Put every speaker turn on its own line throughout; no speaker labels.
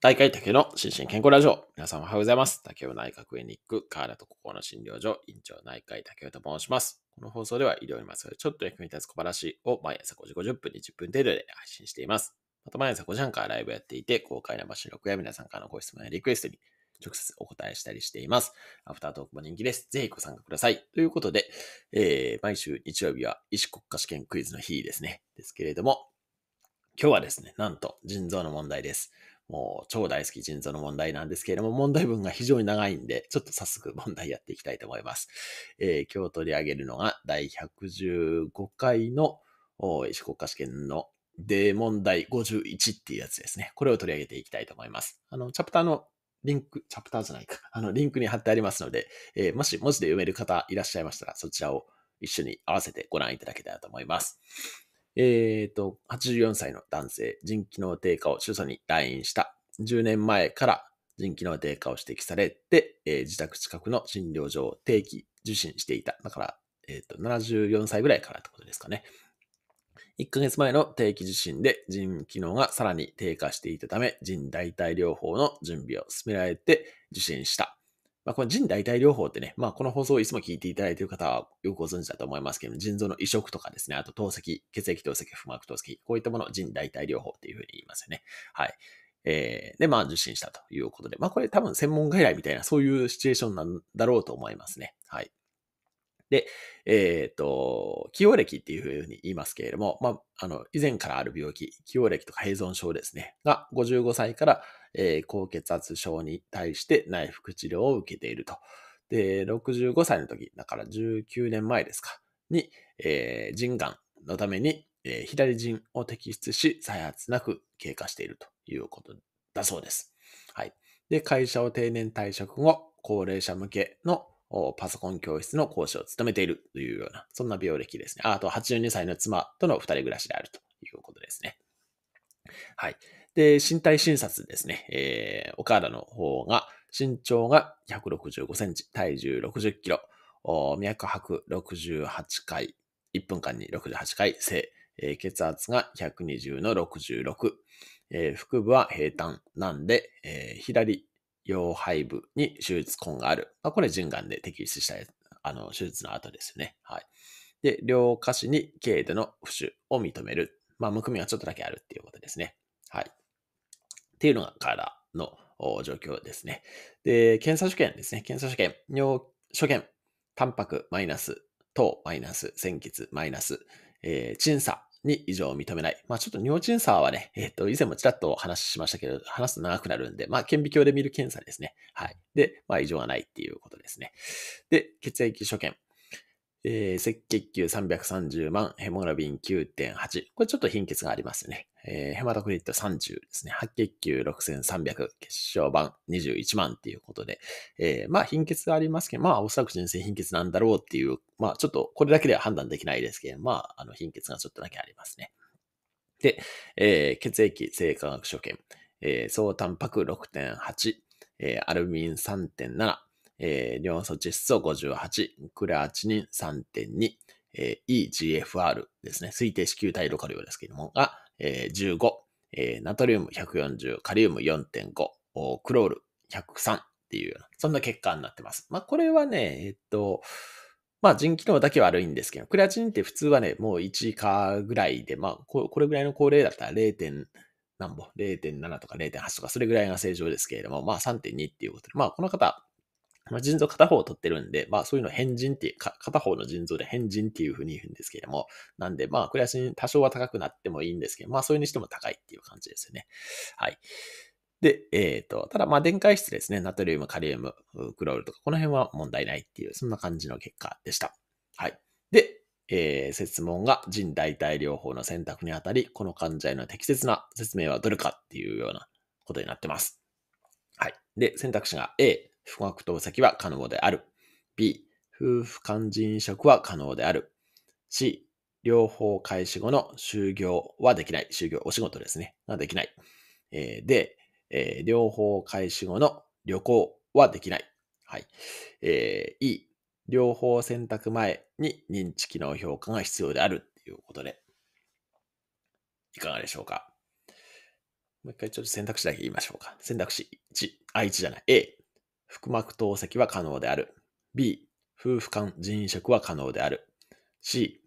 大会竹の心身健康ラジオ。皆様おはようございます。竹雄内閣クリニック、河原とここの診療所、院長内科医竹雄と申します。この放送では医療にまつわるちょっと役に立つ小話を毎朝5時50分に10分程度で配信しています。また毎朝5時半からライブやっていて、公開の生収録や皆さんからのご質問やリクエストに直接お答えしたりしています。アフタートークも人気です。ぜひご参加ください。ということで、えー、毎週日曜日は医師国家試験クイズの日ですね。ですけれども、今日はですね、なんと腎臓の問題です。もう超大好き腎臓の問題なんですけれども、問題文が非常に長いんで、ちょっと早速問題やっていきたいと思います。えー、今日取り上げるのが第115回の医師国家試験のー問題51っていうやつですね。これを取り上げていきたいと思います。あの、チャプターのリンク、チャプターじゃないか。あの、リンクに貼ってありますので、えー、もし文字で読める方いらっしゃいましたら、そちらを一緒に合わせてご覧いただけたらと思います。えっ、ー、と、84歳の男性、腎機能低下を主訴に来院した。10年前から腎機能低下を指摘されて、えー、自宅近くの診療所を定期受診していた。だから、えっ、ー、と、74歳ぐらいからってことですかね。1ヶ月前の定期受診で腎機能がさらに低下していたため、腎代替療法の準備を進められて受診した。まあ、この人代替療法ってね、まあ、この放送をいつも聞いていただいている方はよくご存知だと思いますけども、腎臓の移植とかですね、あと透析、血液透析、腹膜透析、こういったものを人代替療法っていうふうに言いますよね。はい。えー、で、まあ、受診したということで、まあ、これ多分専門外来みたいな、そういうシチュエーションなんだろうと思いますね。はい。で、えっ、ー、と、起用歴っていうふうに言いますけれども、まあ、あの、以前からある病気、起用歴とか平存症ですね、が55歳から、えー、高血圧症に対して内服治療を受けていると。で、65歳の時、だから19年前ですか、に、えー、腎がんのために、えー、左腎を摘出し、再発なく経過しているということだそうです。はい。で、会社を定年退職後、高齢者向けのパソコン教室の講師を務めているというような、そんな病歴ですね。あと、82歳の妻との二人暮らしであるということですね。はい。で、身体診察ですね。えー、お体の方が、身長が165センチ、体重60キロ、脈拍68回、1分間に68回、性、えー、血圧が120の66、えー、腹部は平坦なんで、えー、左腰背部に手術痕がある。まあ、これ順眼で摘出したあの手術の後ですよね。はい。で、両下肢に軽度の浮腫を認める。まあ、むくみがちょっとだけあるっていうことですね。はい。っていうのが体の状況ですね。で、検査所見ですね。検査所見、尿所見、タンパクマイナス、糖マイナス、鮮血マイナス、えー、鎮差に異常を認めない。まあちょっと尿鎮差はね、えっ、ー、と、以前もちらっとお話ししましたけど、話すと長くなるんで、まあ顕微鏡で見る検査ですね。はい。で、まあ異常はないっていうことですね。で、血液所見。えー、赤血球330万、ヘモグラビン9.8。これちょっと貧血がありますね。えー、ヘマトクリット30ですね。白血球6300、血小板21万っていうことで、えー、まあ貧血がありますけど、まあおそらく人生貧血なんだろうっていう、まあちょっとこれだけでは判断できないですけど、まああの貧血がちょっとだけありますね。で、えー、血液性化学所見、えー、総タンパク6.8、えー、アルミン3.7、えー、両素窒素58、クレアチニン3.2、えー、EGFR ですね、推定子宮体ロカリですけども、が、えー、15、えー、ナトリウム140、カリウム4.5、クロール103っていうような、そんな結果になってます。まあ、これはね、えっと、まあ、腎機能だけ悪いんですけど、クレアチニンって普通はね、もう1かぐらいで、まあこ、これぐらいの高齢だったら0点、何ぼ、0.7とか0.8とか、それぐらいが正常ですけれども、まあ3.2っていうことで、まあ、この方、まあ、腎臓片方を取ってるんで、まあそういうの変人っていう、片方の腎臓で変人っていうふうに言うんですけれども、なんでまあ暮らしに多少は高くなってもいいんですけど、まあそれにしても高いっていう感じですよね。はい。で、えっ、ー、と、ただまあ電解質ですね、ナトリウム、カリウム、クロールとか、この辺は問題ないっていう、そんな感じの結果でした。はい。で、えー、説問が腎代替療法の選択にあたり、この患者への適切な説明はどれかっていうようなことになってます。はい。で、選択肢が A、不学投先は可能である。B、夫婦間人移植は可能である。C、両方開始後の就業はできない。就業、お仕事ですね。ができない。えー、で、えー、両方開始後の旅行はできない。はい。えー、E、両方選択前に認知機能評価が必要であるということで、いかがでしょうかもう一回ちょっと選択肢だけ言いましょうか。選択肢1、あ、1じゃない、A。腹膜透析は可能である。B、夫婦間人職は可能である。C、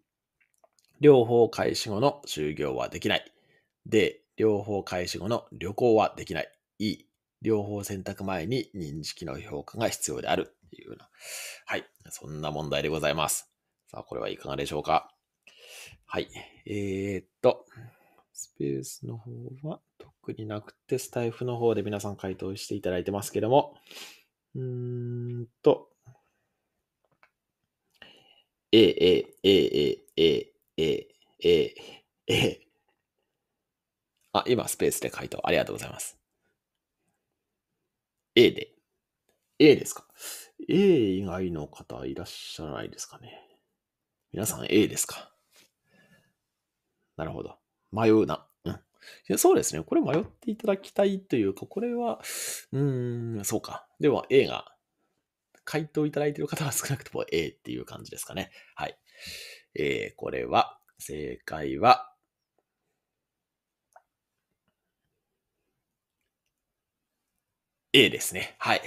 両方開始後の就業はできない。D、両方開始後の旅行はできない。E、両方選択前に認識の評価が必要である。いうな。はい。そんな問題でございます。さあ、これはいかがでしょうかはい。えー、っと、スペースの方は特になくて、スタイフの方で皆さん回答していただいてますけども、うーんと。ええ、ええ、ええ、ええ、ええ、ええ。あ、今スペースで回答ありがとうございます。A で。A ですか ?A 以外の方いらっしゃらないですかね。皆さん A ですかなるほど。迷うな。いやそうですね。これ迷っていただきたいというか、これは、うーん、そうか。では A が、回答いただいている方は 少なくとも A っていう感じですかね。はい。えー、これは、正解は、A ですね。はい。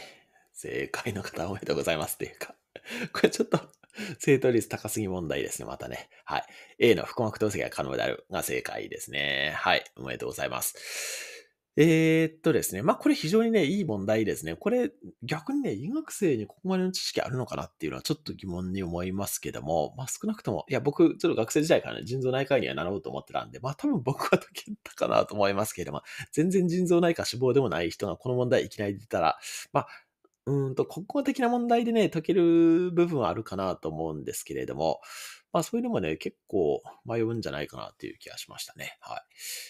正解の方おめでとうございますっていうか、これちょっと 正答率高すぎ問題ですね、またね。はい。A の腹膜透析が可能であるが正解ですね。はい。おめでとうございます。えー、っとですね。まあ、これ非常にね、いい問題ですね。これ、逆にね、医学生にここまでの知識あるのかなっていうのはちょっと疑問に思いますけども、まあ、少なくとも、いや、僕、ちょっと学生時代からね、腎臓内科医にはなろうと思ってたんで、まあ、多分僕は解けたかなと思いますけれども、全然腎臓内科死亡でもない人がこの問題いきなり出たら、まあ、うんと、国語的な問題でね、解ける部分はあるかなと思うんですけれども、まあそういうのもね、結構迷うんじゃないかなっていう気がしましたね。はい。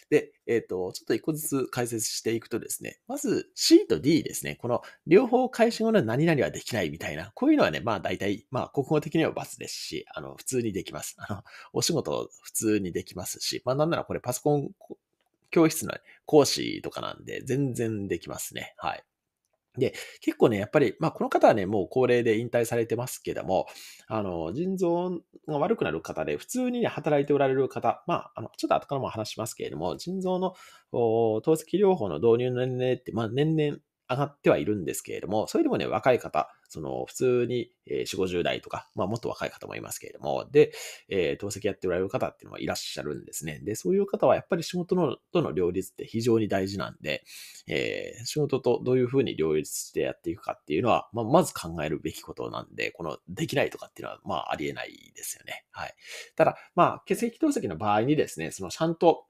で、えっ、ー、と、ちょっと一個ずつ解説していくとですね、まず C と D ですね、この両方開始後の何々はできないみたいな、こういうのはね、まあ大体、まあ国語的には罰ですし、あの、普通にできます。あの、お仕事普通にできますし、まあなんならこれパソコン教室の講師とかなんで全然できますね。はい。で、結構ね、やっぱり、まあ、この方はね、もう高齢で引退されてますけども、あの、腎臓が悪くなる方で、普通にね、働いておられる方、まあ、あの、ちょっと後からも話しますけれども、腎臓の透析療法の導入の年齢って、まあ、年々、上がってはいるんですけれども、それでもね、若い方、その、普通に、えー、4、50代とか、まあ、もっと若い方もいますけれども、で、えー、透析やっておられる方っていうのはいらっしゃるんですね。で、そういう方はやっぱり仕事のとの両立って非常に大事なんで、えー、仕事とどういうふうに両立してやっていくかっていうのは、まあ、まず考えるべきことなんで、この、できないとかっていうのは、まあ、ありえないですよね。はい。ただ、まあ、血液透析の場合にですね、その、ちゃんと、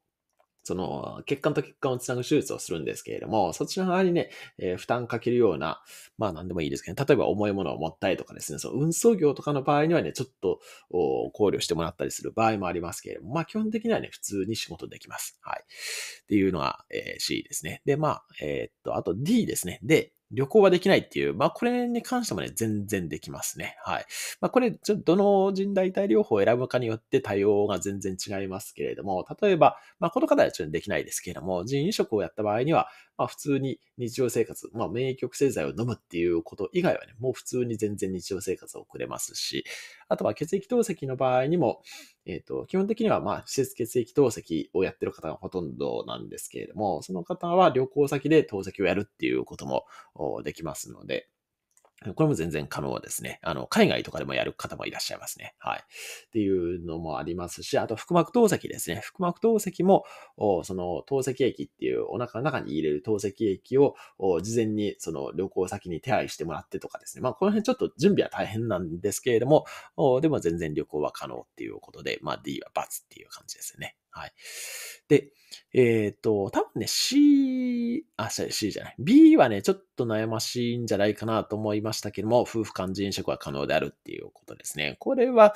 その、血管と血管をつなぐ手術をするんですけれども、そちら側にね、えー、負担かけるような、まあ何でもいいですけど、ね、例えば重いものを持ったりとかですね、その運送業とかの場合にはね、ちょっと考慮してもらったりする場合もありますけれども、まあ基本的にはね、普通に仕事できます。はい。っていうのが、えー、C ですね。で、まあ、えー、っと、あと D ですね。で、旅行はできないっていう、まあこれに関してもね、全然できますね。はい。まあこれ、ちょっとどの人代替療法を選ぶかによって対応が全然違いますけれども、例えば、まあこの方はちょっとできないですけれども、腎移植をやった場合には、まあ普通に日常生活、まあ免疫抑制剤を飲むっていうこと以外はね、もう普通に全然日常生活を送れますし、あとは血液透析の場合にも、えっ、ー、と、基本的には、まあ、施設血液透析をやってる方がほとんどなんですけれども、その方は旅行先で透析をやるっていうこともできますので、これも全然可能ですね。あの、海外とかでもやる方もいらっしゃいますね。はい。っていうのもありますし、あと、腹膜透析ですね。腹膜透析も、その、透析液っていうお腹の中に入れる透析液を、事前にその旅行先に手配してもらってとかですね。まあ、この辺ちょっと準備は大変なんですけれども、でも全然旅行は可能っていうことで、まあ、D は×っていう感じですね。はい。で、えっ、ー、と、多分ね、C、あ、C じゃない。B はね、ちょっと悩ましいんじゃないかなと思いましたけども、夫婦間人飲食は可能であるっていうことですね。これは、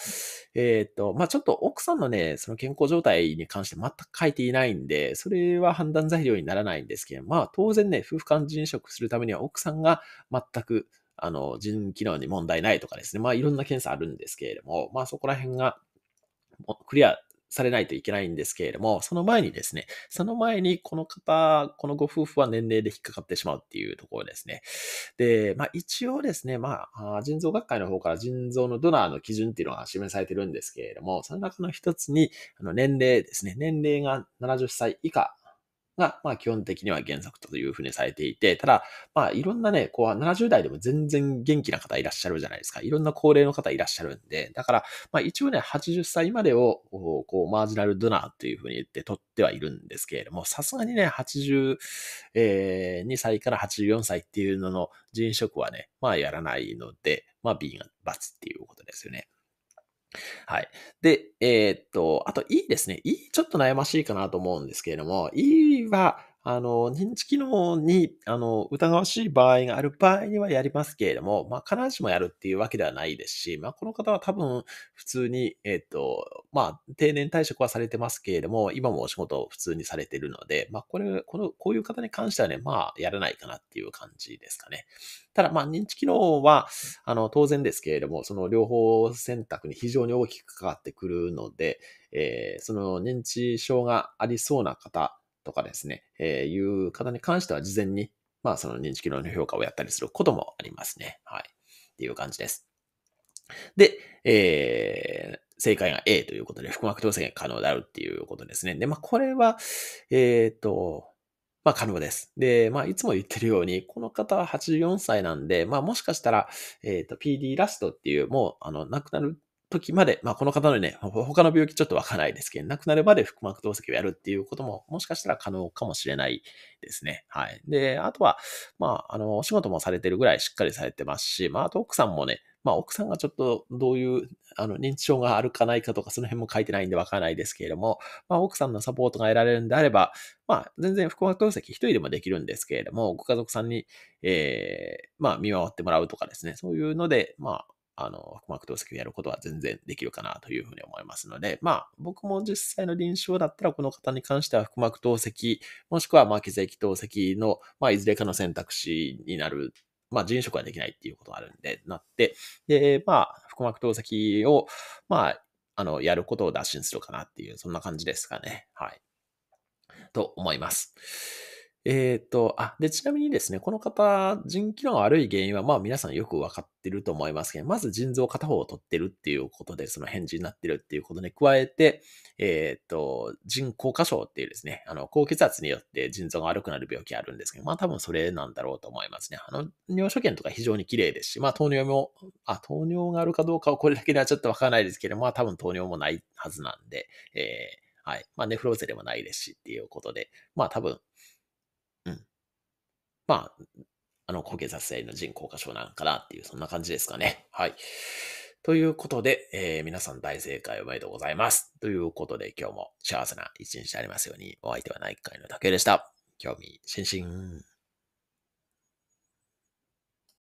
えっ、ー、と、まあ、ちょっと奥さんのね、その健康状態に関して全く書いていないんで、それは判断材料にならないんですけど、まあ、当然ね、夫婦間人飲食するためには奥さんが全く、あの、腎機能に問題ないとかですね。まあ、いろんな検査あるんですけれども、まあ、そこら辺が、クリアされないといけないんですけれども、その前にですね、その前にこの方、このご夫婦は年齢で引っかかってしまうっていうところですね。で、まあ一応ですね、まあ、腎臓学会の方から腎臓のドナーの基準っていうのが示されてるんですけれども、その中の一つに、あの年齢ですね、年齢が70歳以下が、まあ、基本的には原作というふうにされていて、ただ、まあ、いろんなね、こう、70代でも全然元気な方いらっしゃるじゃないですか。いろんな高齢の方いらっしゃるんで、だから、まあ、一応ね、80歳までを、こう、こうマージナルドナーっていうふうに言って取ってはいるんですけれども、さすがにね、82歳から84歳っていうのの人職はね、まあ、やらないので、まあ、B が×っていうことですよね。はい。で、えー、っと、あと E ですね。E ちょっと悩ましいかなと思うんですけれども、E は、あの、認知機能に、あの、疑わしい場合がある場合にはやりますけれども、まあ、必ずしもやるっていうわけではないですし、まあ、この方は多分、普通に、えっ、ー、と、まあ、定年退職はされてますけれども、今もお仕事を普通にされてるので、まあ、これ、この、こういう方に関してはね、まあ、やらないかなっていう感じですかね。ただ、まあ、認知機能は、あの、当然ですけれども、その両方選択に非常に大きく関わってくるので、えー、その認知症がありそうな方とかですね、えー、いう方に関しては事前に、まあその認知機能の評価をやったりすることもありますね。はい。っていう感じです。で、えー、正解が A ということで、腹膜調整が可能であるっていうことですね。で、まあ、これは、えっ、ー、と、まあ、可能です。で、まあ、いつも言ってるように、この方は84歳なんで、まあ、もしかしたら、えっ、ー、と、PD ラストっていう、もう、あの、亡くなる時まで、まあ、この方のね、他の病気ちょっとわからないですけど、亡くなるまで腹膜透析をやるっていうことも、もしかしたら可能かもしれないですね。はい。で、あとは、まあ、あの、お仕事もされてるぐらいしっかりされてますし、まあ、あと奥さんもね、まあ、奥さんがちょっとどういう、あの、認知症があるかないかとか、その辺も書いてないんでわからないですけれども、まあ、奥さんのサポートが得られるんであれば、まあ、全然腹膜透析一人でもできるんですけれども、ご家族さんに、ええー、まあ、見守ってもらうとかですね、そういうので、まあ、あの、腹膜透析をやることは全然できるかなというふうに思いますので、まあ、僕も実際の臨床だったら、この方に関しては腹膜透析、もしくは、まあ、血液透析の、まあ、いずれかの選択肢になるまあ、人食はできないっていうことがあるんで、なって、で、まあ、腹膜透析を、まあ、あの、やることを打診するかなっていう、そんな感じですかね。はい。と思います。えっ、ー、と、あ、で、ちなみにですね、この方、腎機能が悪い原因は、まあ皆さんよくわかってると思いますけど、まず腎臓片方を取ってるっていうことで、その返事になってるっていうことに加えて、えっ、ー、と、腎硬化症っていうですね、あの、高血圧によって腎臓が悪くなる病気あるんですけど、まあ多分それなんだろうと思いますね。あの、尿所見とか非常に綺麗ですし、まあ糖尿も、あ、糖尿があるかどうかはこれだけではちょっとわからないですけど、まあ多分糖尿もないはずなんで、えー、はい。まあ、ネフローゼでもないですしっていうことで、まあ多分、まあ、あの、高血圧性の人工過小なんかなっていう、そんな感じですかね。はい。ということで、えー、皆さん大正解おめでとうございます。ということで、今日も幸せな一日でありますように、お相手は内科医の竹でした。興味津々。